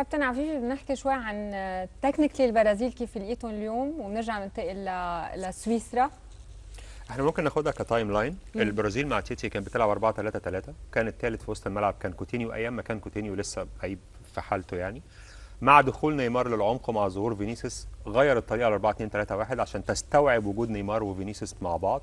كابتن عفيفي بنحكي شوي عن تكنيكلي آه، البرازيل كيف لقيتهم اليوم وبنرجع ننتقل لسويسرا احنا ممكن ناخدها كتايم لاين البرازيل مع تيتي كان بتلعب 4 3 3 كان الثالث في وسط الملعب كان كوتينيو ايام ما كان كوتينيو لسه غايب في حالته يعني مع دخول نيمار للعمق مع ظهور فينيسيوس غير الطريقه ل 4 2 3 1 عشان تستوعب وجود نيمار وفينيسيوس مع بعض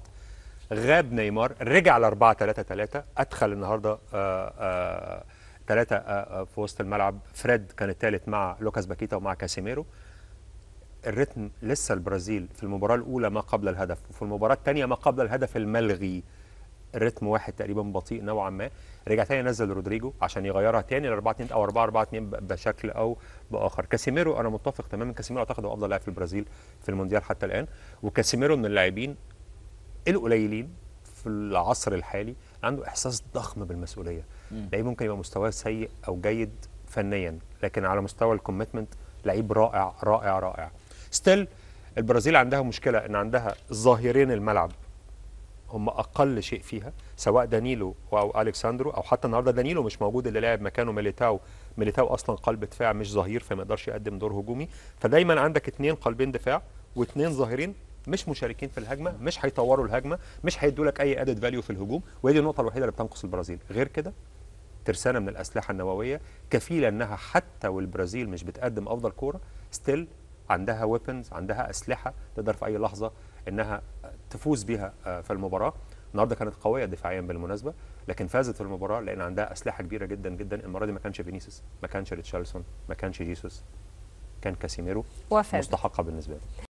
غاب نيمار رجع ل 4 3 3 ادخل النهارده آآ آه، آآ آه، ثلاثه آه، آه، في وسط الملعب فريد كان الثالث مع لوكاس باكيتا ومع كاسيميرو الريتم لسه البرازيل في المباراه الاولى ما قبل الهدف وفي المباراه الثانيه ما قبل الهدف الملغي الريتم واحد تقريبا بطيء نوعا ما رجع تاني نزل رودريجو عشان يغيرها تاني ل 4 2 او 4 4 2 بشكل او باخر كاسيميرو انا متفق تماما كاسيميرو اعتقد هو افضل لاعب في البرازيل في المونديال حتى الان وكاسيميرو من اللاعبين القليلين في العصر الحالي عنده احساس ضخم بالمسؤوليه لعيب ممكن يبقى مستواه سيء او جيد فنيا لكن على مستوى الكوميتمنت لعيب رائع رائع رائع ستيل البرازيل عندها مشكله ان عندها ظاهرين الملعب هم اقل شيء فيها سواء دانيلو او الكساندرو او حتى النهارده دانيلو مش موجود اللي لعب مكانه ميليتاو ميليتاو اصلا قلب دفاع مش ظهير فما يقدرش يقدم دور هجومي فدايما عندك اثنين قلبين دفاع واثنين ظاهرين مش مشاركين في الهجمه مش هيطوروا الهجمه مش هيدوا لك اي ادد فاليو في الهجوم وهي دي النقطه الوحيده اللي بتنقص البرازيل غير كده ترسانه من الاسلحه النوويه كفيله انها حتى والبرازيل مش بتقدم افضل كوره ستيل عندها ويبنز عندها اسلحه تقدر في اي لحظه انها تفوز بيها آه، في المباراه النهارده كانت قويه دفاعيا بالمناسبه لكن فازت في المباراه لان عندها اسلحه كبيره جدا جدا المره دي ما كانش فينيسيوس ما كانش ريتشارلسون ما كانش جيسوس كان كاسيميرو مستحقه بالنسبه لي